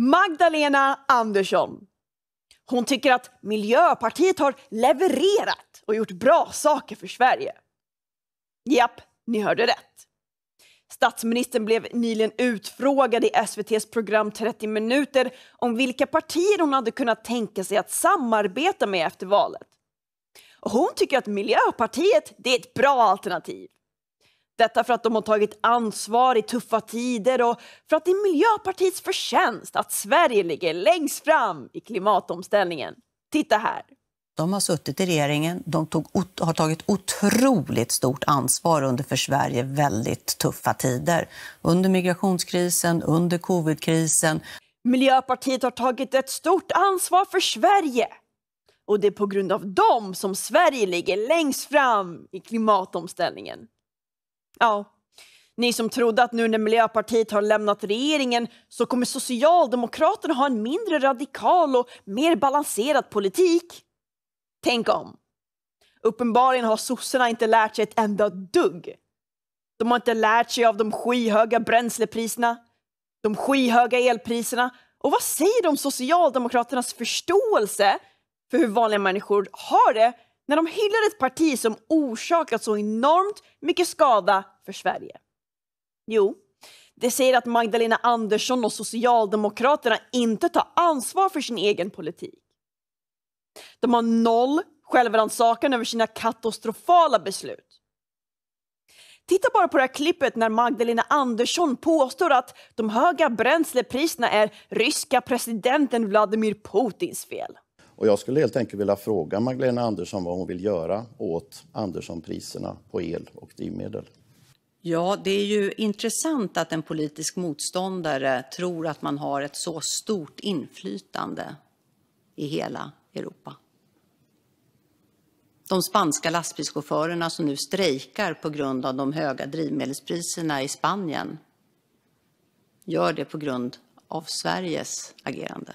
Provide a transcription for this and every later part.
Magdalena Andersson. Hon tycker att Miljöpartiet har levererat och gjort bra saker för Sverige. Japp, ni hörde rätt. Statsministern blev nyligen utfrågad i SVTs program 30 minuter om vilka partier hon hade kunnat tänka sig att samarbeta med efter valet. Och hon tycker att Miljöpartiet det är ett bra alternativ. Detta för att de har tagit ansvar i tuffa tider och för att det är Miljöpartiets förtjänst att Sverige ligger längst fram i klimatomställningen. Titta här! De har suttit i regeringen, de tog, har tagit otroligt stort ansvar under för Sverige väldigt tuffa tider. Under migrationskrisen, under covidkrisen. Miljöpartiet har tagit ett stort ansvar för Sverige. Och det är på grund av dem som Sverige ligger längst fram i klimatomställningen. Ja, ni som trodde att nu när Miljöpartiet har lämnat regeringen så kommer Socialdemokraterna ha en mindre radikal och mer balanserad politik. Tänk om. Uppenbarligen har sossarna inte lärt sig ett enda dugg. De har inte lärt sig av de skyhöga bränslepriserna, de skyhöga elpriserna och vad säger de om Socialdemokraternas förståelse för hur vanliga människor har det när de hyllar ett parti som orsakat så enormt mycket skada för Sverige? Jo, det säger att Magdalena Andersson och Socialdemokraterna inte tar ansvar för sin egen politik. De har noll självrannsakan över sina katastrofala beslut. Titta bara på det här klippet när Magdalena Andersson påstår att de höga bränslepriserna är ryska presidenten Vladimir Putins fel. Och jag skulle helt enkelt vilja fråga Magdalena Andersson vad hon vill göra åt Anderssonpriserna på el och drivmedel. Ja, det är ju intressant att en politisk motståndare tror att man har ett så stort inflytande i hela Europa. De spanska lastbilschaufförerna som nu strejkar på grund av de höga drivmedelspriserna i Spanien gör det på grund av Sveriges agerande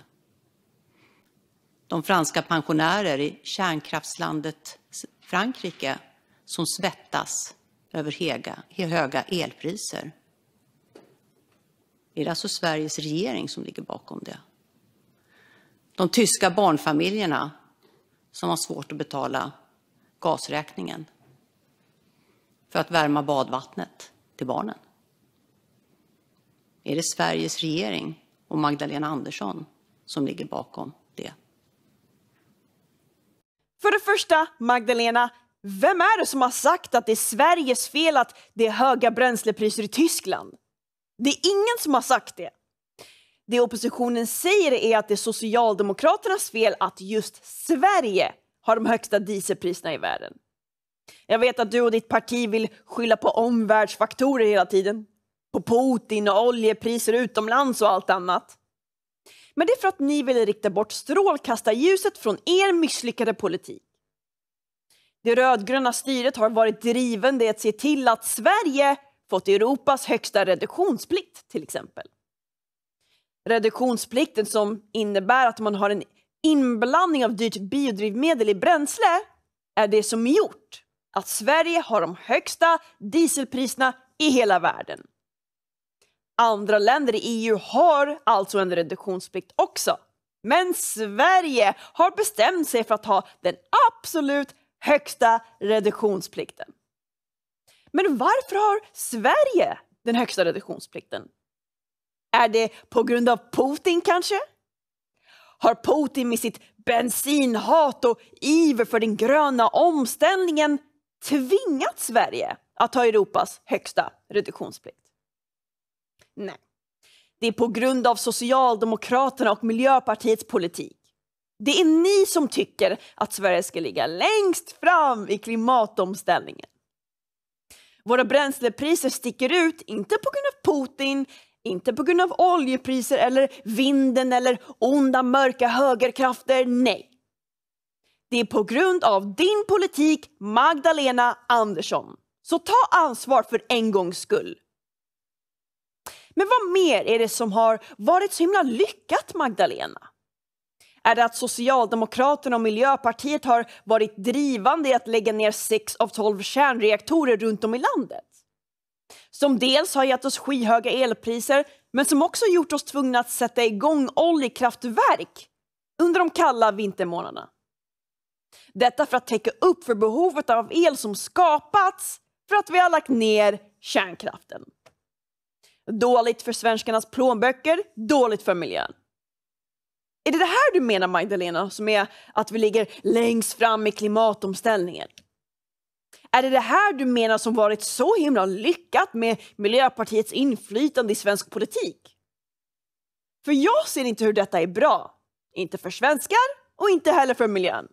de franska pensionärer i kärnkraftslandet Frankrike som svettas över höga, höga elpriser. Det är alltså Sveriges regering som ligger bakom det. De tyska barnfamiljerna som har svårt att betala gasräkningen för att värma badvattnet till barnen. Är det Sveriges regering och Magdalena Andersson som ligger bakom för det första, Magdalena, vem är det som har sagt att det är Sveriges fel att det är höga bränslepriser i Tyskland? Det är ingen som har sagt det. Det oppositionen säger är att det är Socialdemokraternas fel att just Sverige har de högsta dieselpriserna i världen. Jag vet att du och ditt parti vill skylla på omvärldsfaktorer hela tiden. På Putin och oljepriser utomlands och allt annat. Men det är för att ni vill rikta bort strålkastarljuset från er misslyckade politik. Det rödgröna styret har varit drivande i att se till att Sverige fått Europas högsta reduktionsplikt till exempel. Reduktionsplikten som innebär att man har en inblandning av dyrt biodrivmedel i bränsle är det som gjort att Sverige har de högsta dieselpriserna i hela världen. Andra länder i EU har alltså en reduktionsplikt också. Men Sverige har bestämt sig för att ha den absolut högsta reduktionsplikten. Men varför har Sverige den högsta reduktionsplikten? Är det på grund av Putin kanske? Har Putin med sitt bensinhat och iver för den gröna omställningen tvingat Sverige att ha Europas högsta reduktionsplikt? Nej. Det är på grund av Socialdemokraterna och Miljöpartiets politik. Det är ni som tycker att Sverige ska ligga längst fram i klimatomställningen. Våra bränslepriser sticker ut, inte på grund av Putin, inte på grund av oljepriser eller vinden eller onda mörka högerkrafter, nej. Det är på grund av din politik, Magdalena Andersson. Så ta ansvar för en gångs skull. Men vad mer är det som har varit så himla lyckat Magdalena? Är det att Socialdemokraterna och Miljöpartiet har varit drivande i att lägga ner 6 av 12 kärnreaktorer runt om i landet? Som dels har gett oss skyhöga elpriser, men som också gjort oss tvungna att sätta igång oljekraftverk under de kalla vintermånaderna. Detta för att täcka upp för behovet av el som skapats för att vi har lagt ner kärnkraften. Dåligt för svenskarnas plånböcker, dåligt för miljön. Är det det här du menar, Magdalena, som är att vi ligger längst fram i klimatomställningen? Är det det här du menar som varit så himla lyckat med Miljöpartiets inflytande i svensk politik? För jag ser inte hur detta är bra. Inte för svenskar och inte heller för miljön.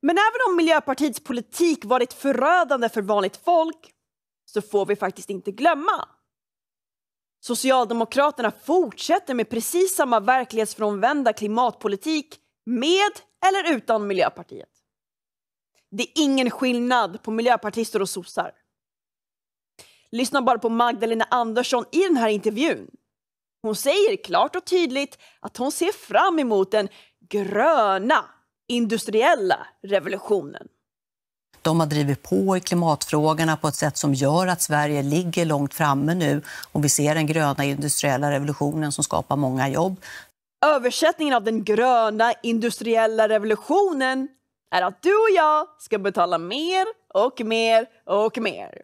Men även om Miljöpartiets politik varit förödande för vanligt folk så får vi faktiskt inte glömma. Socialdemokraterna fortsätter med precis samma verklighetsfrånvända klimatpolitik med eller utan Miljöpartiet. Det är ingen skillnad på miljöpartister och sossar. Lyssna bara på Magdalena Andersson i den här intervjun. Hon säger klart och tydligt att hon ser fram emot den gröna industriella revolutionen. De har drivit på i klimatfrågorna på ett sätt som gör att Sverige ligger långt framme nu och vi ser den gröna industriella revolutionen som skapar många jobb. Översättningen av den gröna industriella revolutionen är att du och jag ska betala mer och mer och mer.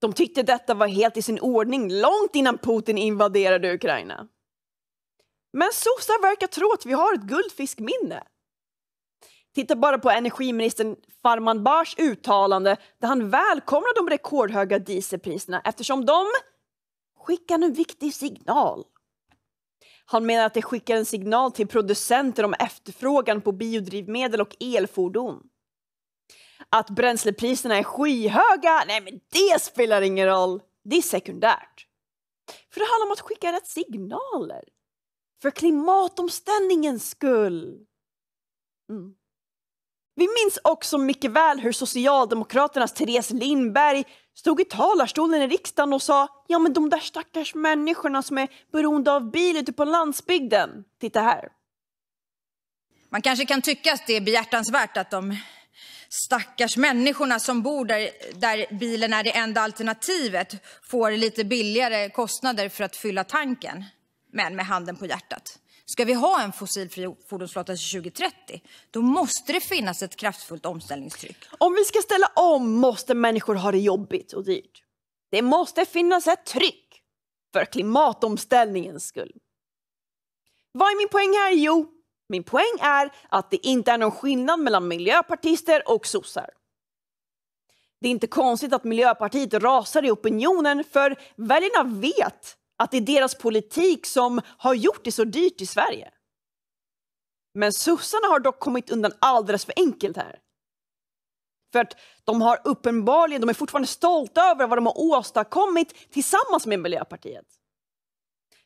De tyckte detta var helt i sin ordning långt innan Putin invaderade Ukraina. Men sossar verkar tro att vi har ett guldfiskminne. Titta bara på energiministern Farmanbars uttalande där han välkomnar de rekordhöga dieselpriserna eftersom de skickar en viktig signal. Han menar att det skickar en signal till producenter om efterfrågan på biodrivmedel och elfordon. Att bränslepriserna är skyhöga, nej men det spelar ingen roll. Det är sekundärt. För det handlar om att skicka rätt signaler. För klimatomställningens skull. Mm. Vi minns också mycket väl hur Socialdemokraternas Therese Lindberg stod i talarstolen i riksdagen och sa ja men de där stackars människorna som är beroende av bil ute på landsbygden. Titta här. Man kanske kan tycka att det är behjärtansvärt att de stackars människorna som bor där, där bilen är det enda alternativet får lite billigare kostnader för att fylla tanken. Men med handen på hjärtat, Ska vi ha en fossilfri fordonsflotta till 2030, då måste det finnas ett kraftfullt omställningstryck. Om vi ska ställa om måste människor ha det jobbigt och dyrt. Det måste finnas ett tryck för klimatomställningens skull. Vad är min poäng här? Jo, min poäng är att det inte är någon skillnad mellan miljöpartister och sossar. Det är inte konstigt att Miljöpartiet rasar i opinionen för väljarna vet att det är deras politik som har gjort det så dyrt i Sverige. Men sossarna har dock kommit undan alldeles för enkelt här. För att de har uppenbarligen, de är fortfarande stolta över vad de har åstadkommit tillsammans med Miljöpartiet.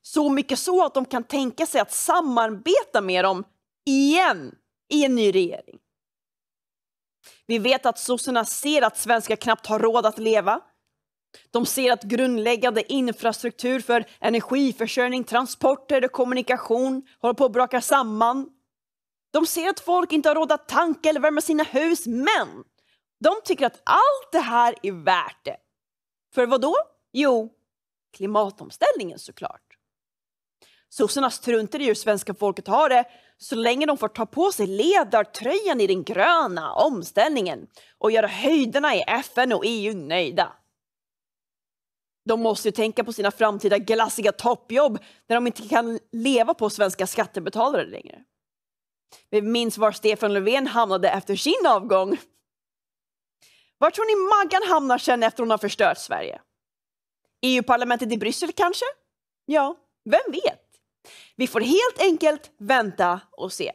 Så mycket så att de kan tänka sig att samarbeta med dem igen i en ny regering. Vi vet att sossarna ser att svenskar knappt har råd att leva. De ser att grundläggande infrastruktur för energiförsörjning, transporter och kommunikation håller på att braka samman. De ser att folk inte har råd att tanka eller värma sina hus, men de tycker att allt det här är värt det. För vad då? Jo, klimatomställningen såklart. Sossarna struntar i hur svenska folket har det så länge de får ta på sig ledartröjan i den gröna omställningen och göra höjderna i FN och EU nöjda. De måste ju tänka på sina framtida glassiga toppjobb när de inte kan leva på svenska skattebetalare längre. Vi minns var Stefan Löfven hamnade efter sin avgång. Var tror ni Maggan hamnar sen efter hon har förstört Sverige? EU-parlamentet i Bryssel kanske? Ja, vem vet? Vi får helt enkelt vänta och se.